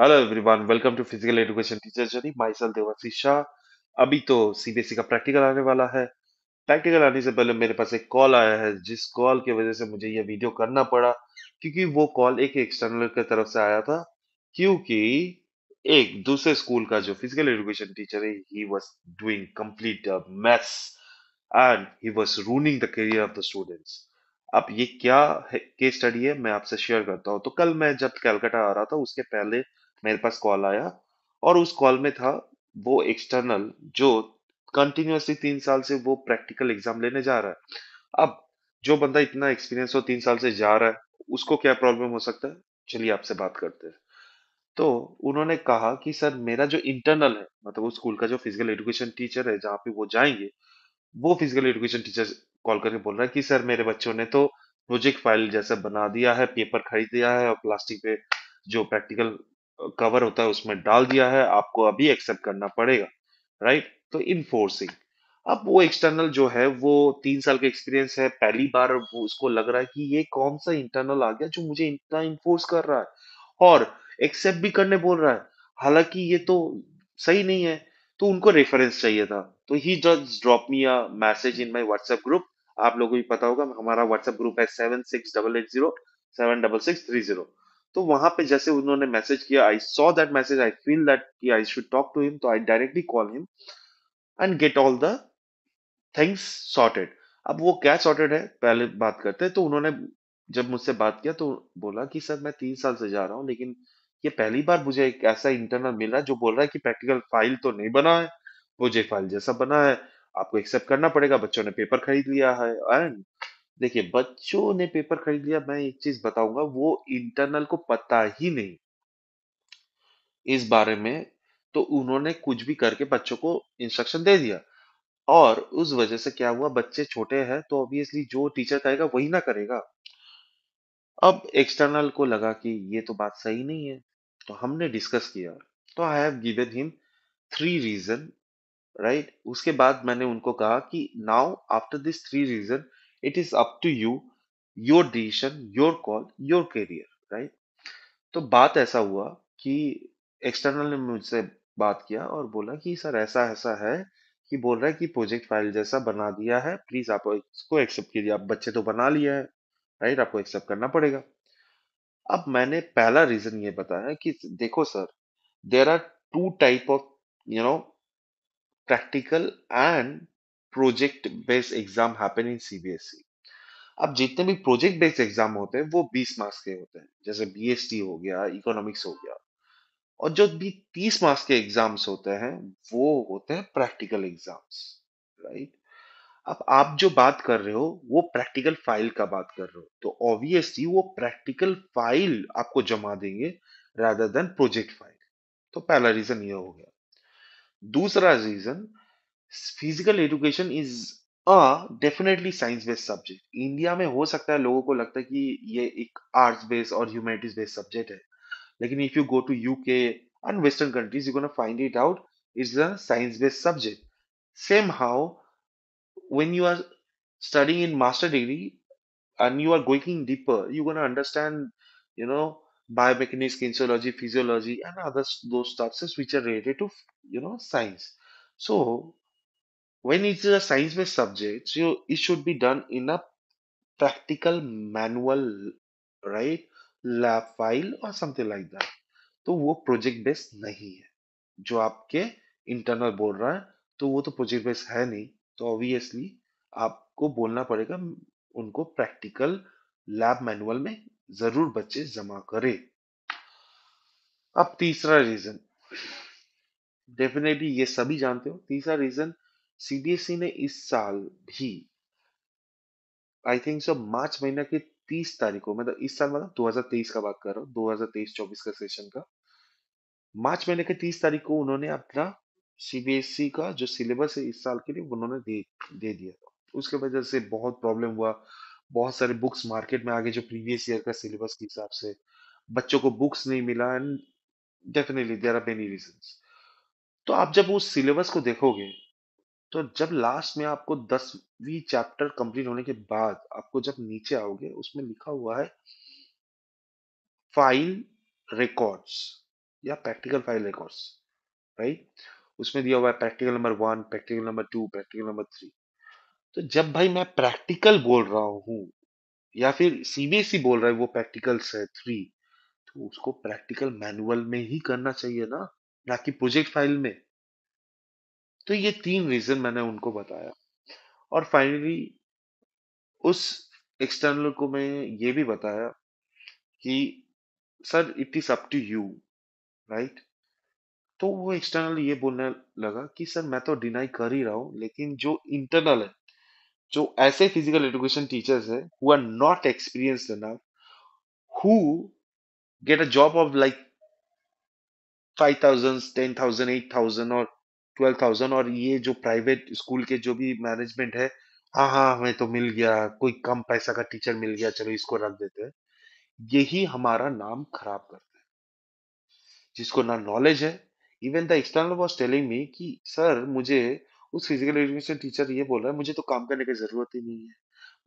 Hello everyone welcome to physical education teacher journey myself Devasi Shah अभी तो CBSE e का practical आने वाला है प्रैक्टिकल आने से पहले मेरे पास एक कॉल आया है जिस कॉल की वजह से मुझे यह वीडियो करना पड़ा क्योंकि वो कॉल एक एक्सटर्नल की तरफ से आया था क्योंकि एक दूसरे स्कूल का जो फिजिकल एजुकेशन टीचर है he was doing complete maths and he was running the career of the students अब ये क्या है केस स्टडी है मैं आपसे शेयर करता हूँ तो कल मैं जब कैलकाटा आ रहा था उसके पहले मेरे पास कॉल आया और उस कॉल में था वो एक्सटर्नल जो कंटिन्यूसली तीन साल से वो प्रैक्टिकल एग्जाम लेने जा रहा है अब जो बंदा इतना एक्सपीरियंस हो तीन साल से जा रहा है उसको क्या प्रॉब्लम हो सकता है चलिए आपसे बात करते हैं तो उन्होंने कहा कि सर मेरा जो इंटरनल है मतलब वो स्कूल का जो फिजिकल एजुकेशन टीचर है जहाँ पे वो जाएंगे वो फिजिकल एजुकेशन टीचर कॉल करके बोल रहा है कि सर मेरे बच्चों ने तो प्रोजेक्ट फाइल जैसा बना दिया है पेपर खरीद दिया है और प्लास्टिक पे जो प्रैक्टिकल कवर होता है उसमें डाल दिया है आपको अभी एक्सेप्ट करना पड़ेगा राइट तो इनफोर्सिंग अब वो एक्सटर्नल जो है वो तीन साल का एक्सपीरियंस है पहली बार वो उसको लग रहा है कि ये कौन सा इंटरनल आ गया जो मुझे इतना इन्फोर्स कर रहा है और एक्सेप्ट भी करने बोल रहा है हालांकि ये तो सही नहीं है तो उनको रेफरेंस चाहिए था तो he just drop me a message in my WhatsApp group आप लोगों को भी पता होगा हमारा व्हाट्सएप ग्रुप है seven six double eight zero seven double six three zero तो वहां पे जैसे उन्होंने मैसेज किया I saw that message I feel that I should talk to him तो I directly call him and get all the things sorted अब वो क्या सॉर्टेड है पहले बात करते हैं तो उन्होंने जब मुझसे बात किया तो बोला कि सर मैं तीन साल से जा रहा हूँ लेकिन ये पहली बार मुझे एक ऐसा इंटरनल मिला जो बोल रहा है कि प्रैक्टिकल फाइल तो नहीं बना है प्रोजेक्ट फाइल जैसा बना है आपको एक्सेप्ट करना पड़ेगा बच्चों ने पेपर खरीद लिया है एंड देखिए बच्चों ने पेपर खरीद लिया मैं एक चीज बताऊंगा वो इंटरनल को पता ही नहीं इस बारे में तो उन्होंने कुछ भी करके बच्चों को इंस्ट्रक्शन दे दिया और उस वजह से क्या हुआ बच्चे छोटे हैं तो ऑब्वियसली जो टीचर कहेगा वही ना करेगा अब एक्सटर्नल को लगा कि ये तो बात सही नहीं है तो हमने डिस्कस किया तो I have given him three reason right उसके बाद मैंने उनको कहा कि now after this three reason It is up to you, your decision, your call, your career, right तो बात ऐसा हुआ कि एक्सटर्नल ने मुझसे बात किया और बोला कि सर ऐसा ऐसा है कि बोल रहा है कि प्रोजेक्ट फाइल जैसा बना दिया है प्लीज आप इसको एक्सेप्ट कीजिए आप बच्चे तो बना लिए हैं राइट आपको एक्सेप्ट करना पड़ेगा अब मैंने पहला रीजन ये बताया कि देखो sir there are two type of you know practical and project based exam happen in CBSE अब जितने भी प्रोजेक्ट बेस्ड एग्जाम होते हैं वो 20 मार्क्स के होते हैं जैसे बीएसटी हो गया इकोनॉमिक्स हो गया और जो भी 30 मार्क्स के एग्जाम्स होते हैं वो होते हैं प्रैक्टिकल एग्जाम्स राइट अब आप जो बात कर रहे हो वो प्रैक्टिकल फाइल का बात कर रहे हो तो ऑब्वियसली वो प्रैक्टिकल फाइल आपको जमा देंगे रादर देन प्रोजेक्ट फाइल तो पहला रीजन ये हो गया दूसरा reason physical education is a definitely science based subject India में हो सकता है लोगों को लगता है कि ये एक आर्ट्स बेस्ड और ह्यूमैनिटीज बेस्ड सब्जेक्ट है लेकिन if you go to UK and western countries you gonna find it out is a science based subject same how when you are studying in master degree and you are going in deeper you gonna understand you know biomechanics kinesiology physiology and other those stuffs which are related to you know science so When is a science based subject, so it should be done in a practical manual, right? lab file or something like that तो वो project based नहीं है जो आपके internal बोल रहा है तो वो तो प्रोजेक्ट बेस्ड है नहीं तो ऑब्वियसली आपको बोलना पड़ेगा उनको प्रैक्टिकल लैब मैनुअल में जरूर बच्चे जमा करें अब तीसरा रीजन डेफिनेटली ये सभी जानते हो तीसरा रीजन सीबीएसई ने इस साल भी आई थिंक सो मार्च महीना की तीस तारीख को मतलब इस साल मतलब 2023 का बात कर रहा हूँ 2023-24 का सेशन का मार्च महीने के तीस तारीख को उन्होंने अपना सीबीएसई e का जो सिलेबस है इस साल के लिए उन्होंने दे दे दिया उसके वजह से बहुत प्रॉब्लम हुआ बहुत सारे बुक्स मार्केट में आगे जो प्रीवियस ईयर का सिलेबस के हिसाब से बच्चों को बुक्स नहीं मिला and definitely there are many reason तो आप जब उस सिलेबस को देखोगे तो जब लास्ट में आपको दसवीं चैप्टर कंप्लीट होने के बाद आपको जब नीचे आओगे उसमें लिखा हुआ है फाइल रिकॉर्ड्स या प्रैक्टिकल फाइल रिकॉर्ड्स राइट उसमें दिया हुआ है practical number one practical number two practical number three तो जब भाई मैं प्रैक्टिकल बोल रहा हूँ या फिर सीबीएसई e बोल रहा है वो प्रैक्टिकल्स है थ्री तो उसको प्रैक्टिकल मैनुअल में ही करना चाहिए ना ना कि प्रोजेक्ट फाइल में तो ये तीन रीजन मैंने उनको बताया और फाइनली उस एक्सटर्नल को मैं ये भी बताया कि sir it is up to you right तो वो एक्सटर्नल ये बोलने लगा कि सर मैं तो डिनाई कर ही रहा हूं लेकिन जो इंटरनल है जो ऐसे फिजिकल एजुकेशन टीचर्स है who are not experience enough who get a job of like five thousand ten thousand eight thousand और ट्वेल्व थाउजेंड और ये जो प्राइवेट स्कूल के जो भी मैनेजमेंट है हाँ हाँ हमें तो मिल गया कोई कम पैसा का टीचर मिल गया चलो इसको रख देते हैं यही हमारा नाम खराब करते हैं जिसको ना नॉलेज है even the external was telling me कि सर मुझे उस फिजिकल एजुकेशन टीचर ये बोल रहा है मुझे तो काम करने की जरूरत ही नहीं है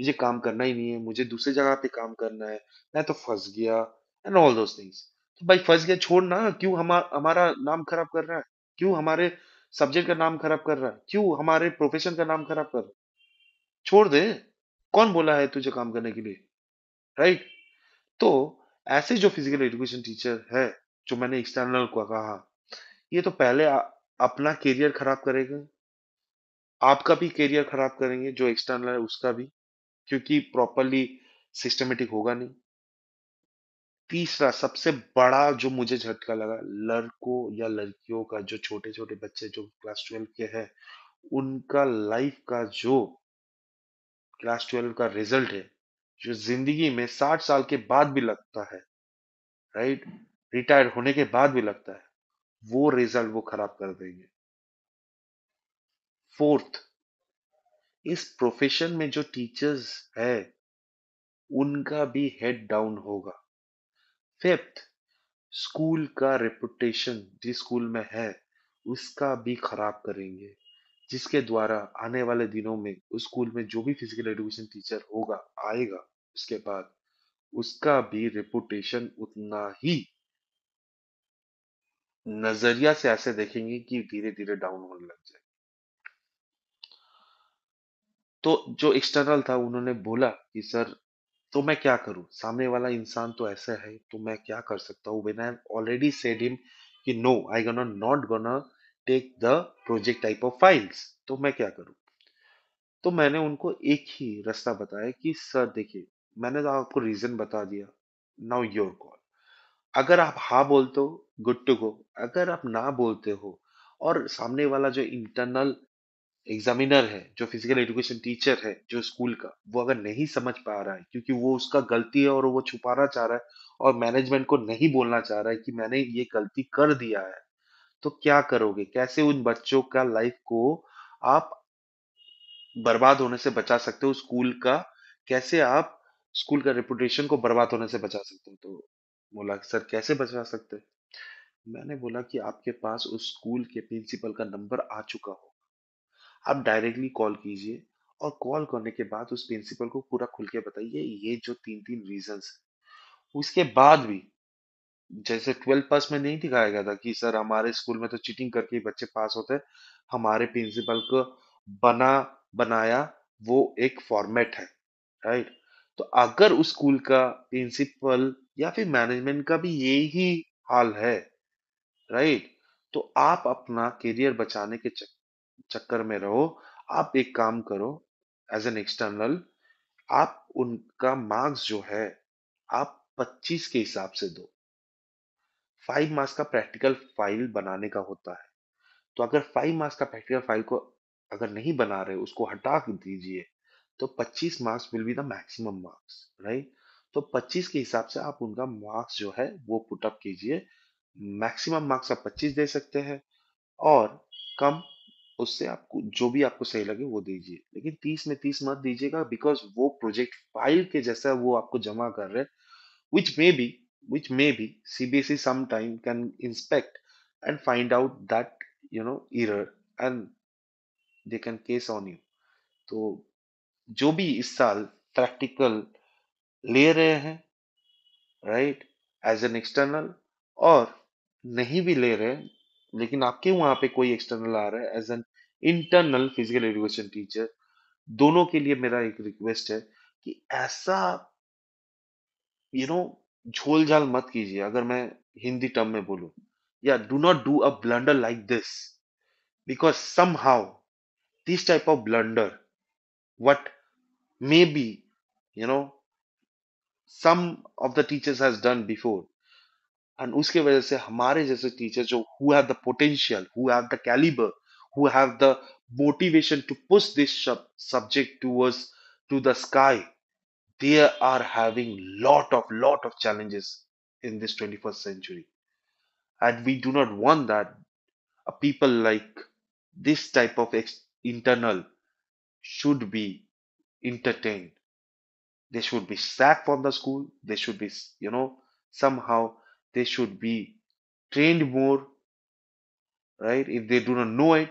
मुझे काम करना ही नहीं है मुझे दूसरी जगह पे काम करना है मैं तो फंस गया एंड ऑल दोस थिंग्स तो भाई फंस गया छोड़ क्यों हमा, हमारा नाम खराब कर रहा है क्यों हमारे सब्जेक्ट का नाम खराब कर रहा है क्यों हमारे प्रोफेशन का नाम खराब कर छोड़ दे कौन बोला है तुझे काम करने के लिए राइट तो ऐसे जो फिजिकल एजुकेशन टीचर है जो मैंने एक्सटर्नल को कहा ये तो पहले आ, अपना करियर खराब करेगा आपका भी करियर खराब करेंगे जो एक्सटर्नल है उसका भी क्योंकि प्रॉपरली सिस्टमेटिक होगा नहीं तीसरा सबसे बड़ा जो मुझे झटका लगा लड़कों या लड़कियों का जो छोटे छोटे बच्चे जो क्लास ट्वेल्व के हैं उनका लाइफ का जो क्लास ट्वेल्व का रिजल्ट है जो जिंदगी में साठ साल के बाद भी लगता है राइट रिटायर होने के बाद भी लगता है वो रिजल्ट वो खराब कर देंगे फोर्थ इस प्रोफेशन में जो टीचर्स है उनका भी हेड डाउन होगा फिफ्थ स्कूल का रेपुटेशन जिस स्कूल में है उसका भी खराब करेंगे जिसके द्वारा आने वाले दिनों में उस स्कूल में जो भी फिजिकल एजुकेशन टीचर होगा आएगा उसके बाद उसका भी रेपुटेशन उतना ही नजरिया से ऐसे देखेंगे कि धीरे धीरे डाउन होने लग जाए तो जो एक्सटर्नल था उन्होंने बोला कि सर तो मैं क्या करूं सामने वाला इंसान तो ऐसा है तो मैं क्या कर सकता हूं when I already said him कि no I gonna not gonna take the project type of files तो मैं क्या करूं तो मैंने उनको एक ही रास्ता बताया कि सर देखिए मैंने तो आपको रीजन बता दिया नाउ योर कॉल अगर आप हाँ बोलते हो गुड टू गो अगर आप ना बोलते हो और सामने वाला जो इंटरनल एग्जामिनर है जो फिजिकल एजुकेशन टीचर है जो स्कूल का वो अगर नहीं समझ पा रहा है क्योंकि वो उसका गलती है और वो छुपाना चाह रहा है और मैनेजमेंट को नहीं बोलना चाह रहा है कि मैंने ये गलती कर दिया है तो क्या करोगे कैसे उन बच्चों का लाइफ को आप बर्बाद होने से बचा सकते हो स्कूल का कैसे आप स्कूल का रेपुटेशन को बर्बाद होने से बचा सकते हो तो बोला सर कैसे बचा सकते मैंने बोला कि आपके पास उस स्कूल के प्रिंसिपल का नंबर आ चुका हो आप डायरेक्टली कॉल कीजिए और कॉल करने के बाद उस प्रिंसिपल को पूरा खुल के बताइए ये जो तीन तीन रीजंस उसके बाद भी जैसे ट्वेल्थ पास में नहीं दिखाया गया था कि सर हमारे स्कूल में तो चीटिंग करके बच्चे पास होते हैं हमारे प्रिंसिपल को बना बनाया वो एक फॉर्मेट है राइट तो अगर उस स्कूल का प्रिंसिपल या फिर मैनेजमेंट का भी यही हाल है राइट तो आप अपना करियर बचाने के चक्कर चक्कर में रहो आप एक काम करो एज एन एक्सटर्नल आप उनका मार्क्स जो है आप 25 के हिसाब से दो फाइव मार्क्स का प्रैक्टिकल फाइल बनाने का होता है तो अगर फाइव मार्क्स का प्रैक्टिकल फाइल को अगर नहीं बना रहे उसको हटा दीजिए तो 25 marks will be the maximum marks right तो 25 के हिसाब से आप उनका मार्क्स जो है वो पुट अप कीजिए मैक्सिमम मार्क्स आप 25 दे सकते हैं और कम उससे आपको जो भी आपको सही लगे वो दीजिए लेकिन तीस में तीस मत दीजिएगा बिकॉज वो प्रोजेक्ट फाइल के जैसा वो आपको जमा कर रहे which may be which may be CBSE examiner can inspect and find out that you know uh and they can case on you तो जो भी इस साल प्रैक्टिकल ले रहे हैं राइट एज एन एक्सटर्नल और नहीं भी ले रहे लेकिन आपके वहां पे कोई एक्सटर्नल आ रहा है as an internal physical education teacher दोनों के लिए मेरा एक रिक्वेस्ट है कि ऐसा यू नो झोल झाल मत कीजिए अगर मैं हिंदी टर्म में बोलू या do not do a blunder like this because some how this type of blunder what may be you know some of the teachers has done before and उसके वजह से हमारे जैसे टीचर जो who have the potential who have the calibre who have the motivation to push this sub- subject towards to the sky they are having lot of lot of challenges in this 21st century and we do not want that a people like this type of ex- internal should be entertained they should be sacked from the school they should be you know somehow they should be trained more right if they do not know it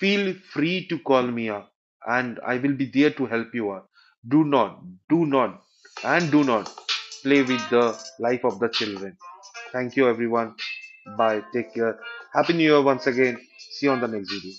Feel free to call me up and I will be there to help you out. Do not, do not, and do not play with the life of the children. Thank you, everyone. Bye. Take care. Happy New Year once again. See you on the next video.